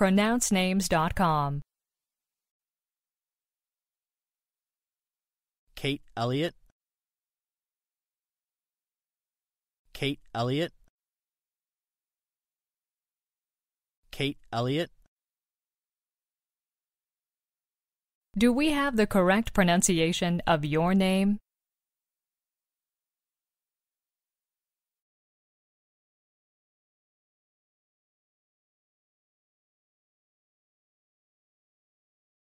pronouncenames.com. Kate Elliott. Kate Elliott. Kate Elliott. Do we have the correct pronunciation of your name?